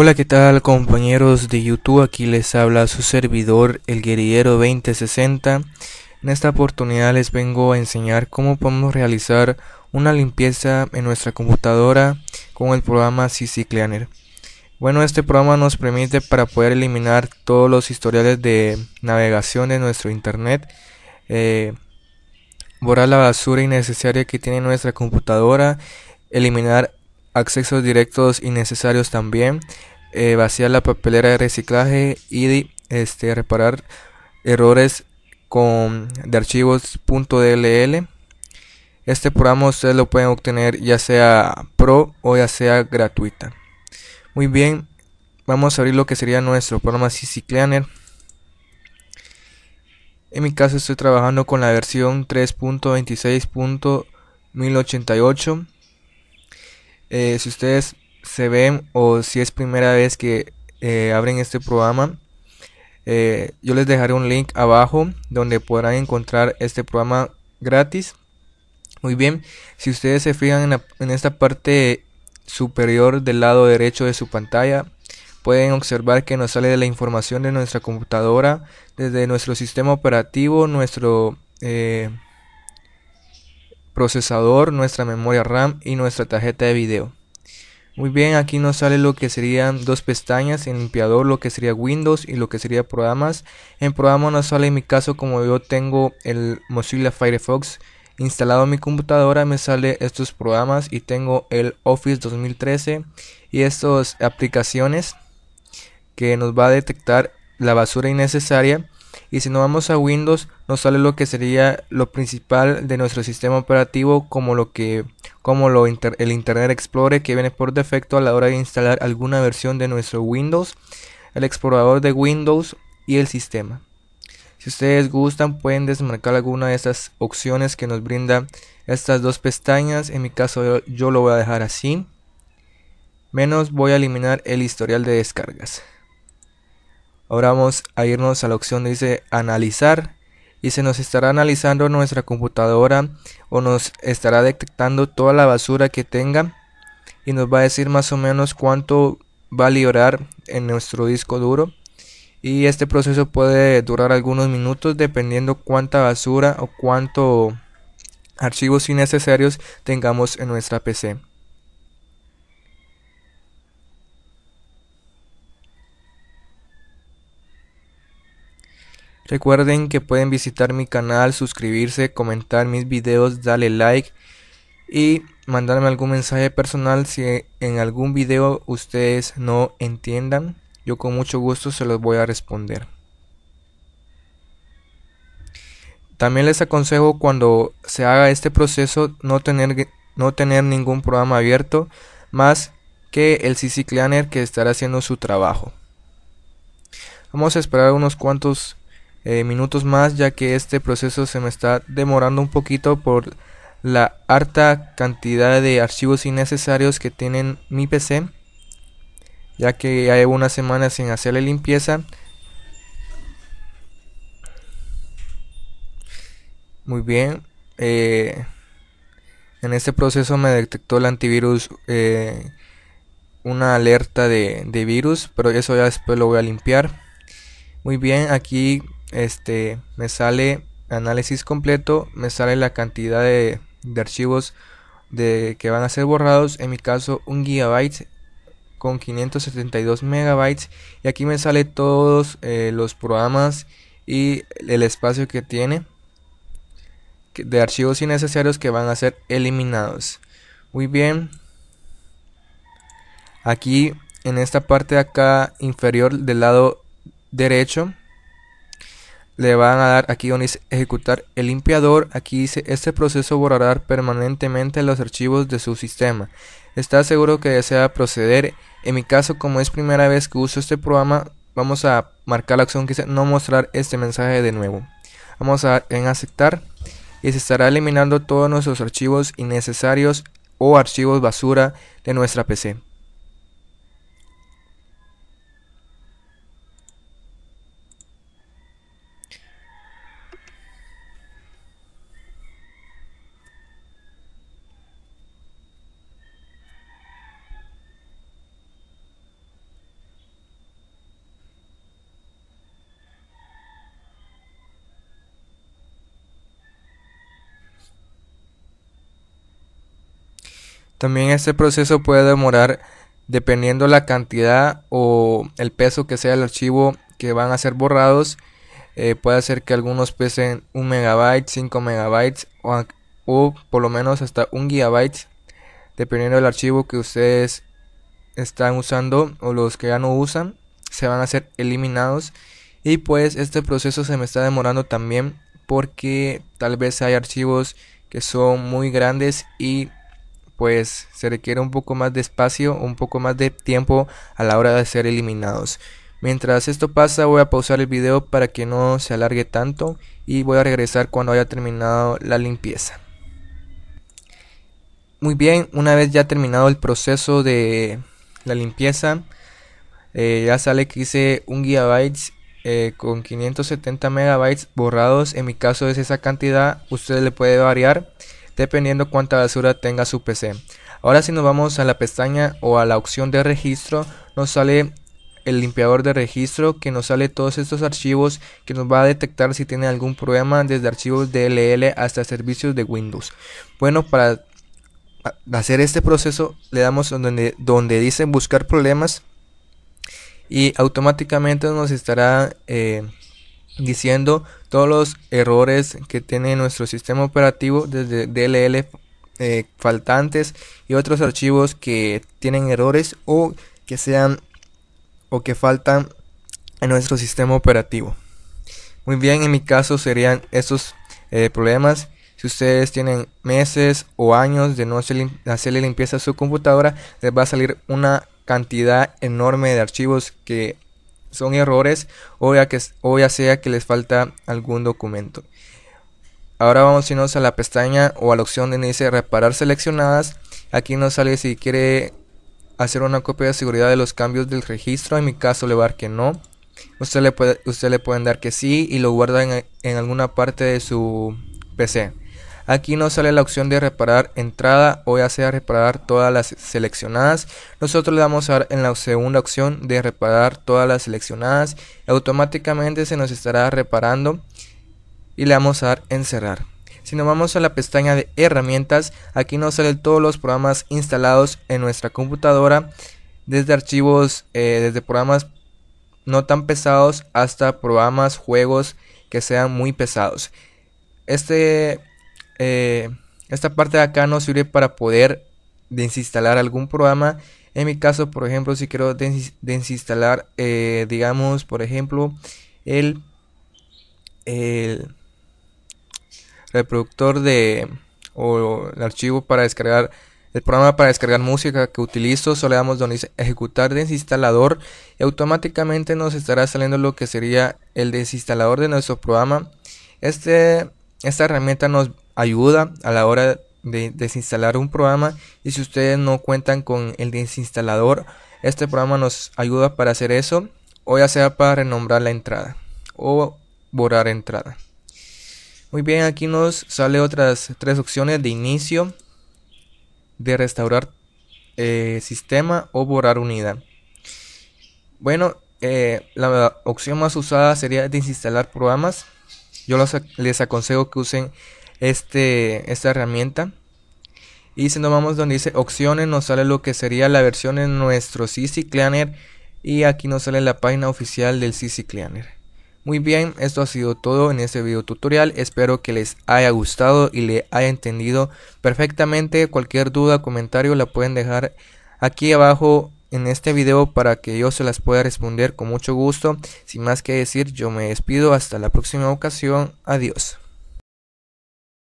Hola, ¿qué tal compañeros de YouTube? Aquí les habla su servidor, el guerrillero 2060. En esta oportunidad les vengo a enseñar cómo podemos realizar una limpieza en nuestra computadora con el programa CC Bueno, este programa nos permite para poder eliminar todos los historiales de navegación de nuestro internet, eh, borrar la basura innecesaria que tiene nuestra computadora, eliminar accesos directos necesarios también, eh, vaciar la papelera de reciclaje y este, reparar errores con, de archivos .dll. Este programa ustedes lo pueden obtener ya sea pro o ya sea gratuita. Muy bien, vamos a abrir lo que sería nuestro programa CC Cleaner. En mi caso estoy trabajando con la versión 3.26.1088 eh, si ustedes se ven o si es primera vez que eh, abren este programa, eh, yo les dejaré un link abajo donde podrán encontrar este programa gratis. Muy bien, si ustedes se fijan en, esta parte superior del lado derecho de su pantalla, pueden observar que nos sale la información de nuestra computadora, desde nuestro sistema operativo, nuestro procesador, nuestra memoria RAM y nuestra tarjeta de video. Muy bien, aquí nos sale lo que serían dos pestañas, en limpiador lo que sería Windows y lo que sería programas. En programa nos sale en mi caso como yo tengo el Mozilla Firefox instalado en mi computadora, me sale estos programas y tengo el Office 2013 y estas aplicaciones que nos va a detectar la basura innecesaria y si nos vamos a Windows nos sale lo que sería lo principal de nuestro sistema operativo como lo que como lo el Internet Explorer que viene por defecto a la hora de instalar alguna versión de nuestro Windows, el explorador de Windows y el sistema. Si ustedes gustan pueden desmarcar alguna de estas opciones que nos brinda estas dos pestañas, en mi caso yo lo voy a dejar así. Menos voy a eliminar el historial de descargas. Ahora vamos a irnos a la opción dice analizar y se nos estará analizando nuestra computadora o nos estará detectando toda la basura que tenga y nos va a decir más o menos cuánto va a librar en nuestro disco duro y este proceso puede durar algunos minutos dependiendo cuánta basura o cuánto archivos innecesarios tengamos en nuestra PC. Recuerden que pueden visitar mi canal, suscribirse, comentar mis videos, darle like y mandarme algún mensaje personal si en algún video ustedes no entiendan. Yo con mucho gusto se los voy a responder. También les aconsejo cuando se haga este proceso no tener, no tener ningún programa abierto más que el CC que estará haciendo su trabajo. Vamos a esperar unos cuantos eh, minutos más ya que este proceso se me está demorando un poquito por la harta cantidad de archivos innecesarios que tienen mi PC ya que hay llevo una semana sin hacerle limpieza muy bien eh, en este proceso me detectó el antivirus eh, una alerta de, de virus pero eso ya después lo voy a limpiar muy bien aquí este, me sale análisis completo, me sale la cantidad de, archivos que van a ser borrados, en mi caso un gigabyte con 572 megabytes y aquí me sale todos eh, los programas y el espacio que tiene de archivos innecesarios que van a ser eliminados muy bien aquí en esta parte de acá inferior del lado derecho le van a dar, aquí donde dice ejecutar el limpiador, aquí dice este proceso borrará permanentemente los archivos de su sistema. ¿Está seguro que desea proceder? En mi caso, como es primera vez que uso este programa, vamos a marcar la opción que dice no mostrar este mensaje de nuevo. Vamos a dar en aceptar y se estará eliminando todos nuestros archivos innecesarios o archivos basura de nuestra PC. También este proceso puede demorar dependiendo la cantidad o el peso que sea el archivo que van a ser borrados. Eh, puede ser que algunos pesen 1 megabyte, 5 megabytes o, por lo menos hasta 1 gigabyte dependiendo del archivo que ustedes están usando o los que ya no usan se van a ser eliminados y pues este proceso se me está demorando también porque tal vez hay archivos que son muy grandes y pues se requiere un poco más de espacio, un poco más de tiempo a la hora de ser eliminados. Mientras esto pasa voy a pausar el video para que no se alargue tanto y voy a regresar cuando haya terminado la limpieza. Muy bien, una vez ya terminado el proceso de la limpieza, eh, ya sale que hice 1 gigabytes eh, con 570 megabytes borrados. En mi caso es esa cantidad, usted le puede variar dependiendo cuánta basura tenga su PC. Ahora si nos vamos a la pestaña o a la opción de registro, nos sale el limpiador de registro que nos sale todos estos archivos que nos va a detectar si tiene algún problema desde archivos DLL hasta servicios de Windows. Bueno, para hacer este proceso le damos donde, donde dice buscar problemas y automáticamente nos estará eh, diciendo todos los errores que tiene nuestro sistema operativo desde DLL eh, faltantes y otros archivos que tienen errores o que sean o que faltan en nuestro sistema operativo. Muy bien, en mi caso serían esos eh, problemas. Si ustedes tienen meses o años de no hacer, hacerle limpieza a su computadora, les va a salir una cantidad enorme de archivos que son errores o ya, que, o ya sea que les falta algún documento. Ahora vamos a irnos a la pestaña o a la opción donde dice reparar seleccionadas. Aquí nos sale si quiere hacer una copia de seguridad de los cambios del registro. En mi caso le va a dar que no. Usted le puede, usted le pueden dar que sí y lo guarda en alguna parte de su PC. Aquí nos sale la opción de reparar entrada o ya sea reparar todas las seleccionadas. Nosotros le vamos a dar en la segunda opción de reparar todas las seleccionadas. Automáticamente se nos estará reparando y le vamos a dar en cerrar. Si nos vamos a la pestaña de herramientas, aquí nos salen todos los programas instalados en nuestra computadora, desde archivos, eh, desde programas no tan pesados hasta programas, juegos que sean muy pesados. Este eh, esta parte de acá nos sirve para poder desinstalar algún programa. En mi caso, por ejemplo, si quiero desinstalar, eh, digamos, por ejemplo, el, reproductor de o el archivo para descargar el programa para descargar música que utilizo, solo damos donde ejecutar desinstalador automáticamente nos estará saliendo lo que sería el desinstalador de nuestro programa. Este, esta herramienta nos ayuda a la hora de desinstalar un programa y si ustedes no cuentan con el desinstalador, este programa nos ayuda para hacer eso o ya sea para renombrar la entrada o borrar entrada. Muy bien, aquí nos sale otras tres opciones de inicio, de restaurar eh, sistema o borrar unidad. Bueno, eh, la opción más usada sería desinstalar programas. Yo les aconsejo que usen este, esta herramienta. Y si nos vamos donde dice opciones, nos sale lo que sería la versión en nuestro CC Cleaner. Y aquí nos sale la página oficial del CC Cleaner. Muy bien, esto ha sido todo en este video tutorial. Espero que les haya gustado y le haya entendido perfectamente. Cualquier duda, o comentario la pueden dejar aquí abajo en este video para que yo se las pueda responder con mucho gusto. Sin más que decir, yo me despido. Hasta la próxima ocasión. Adiós.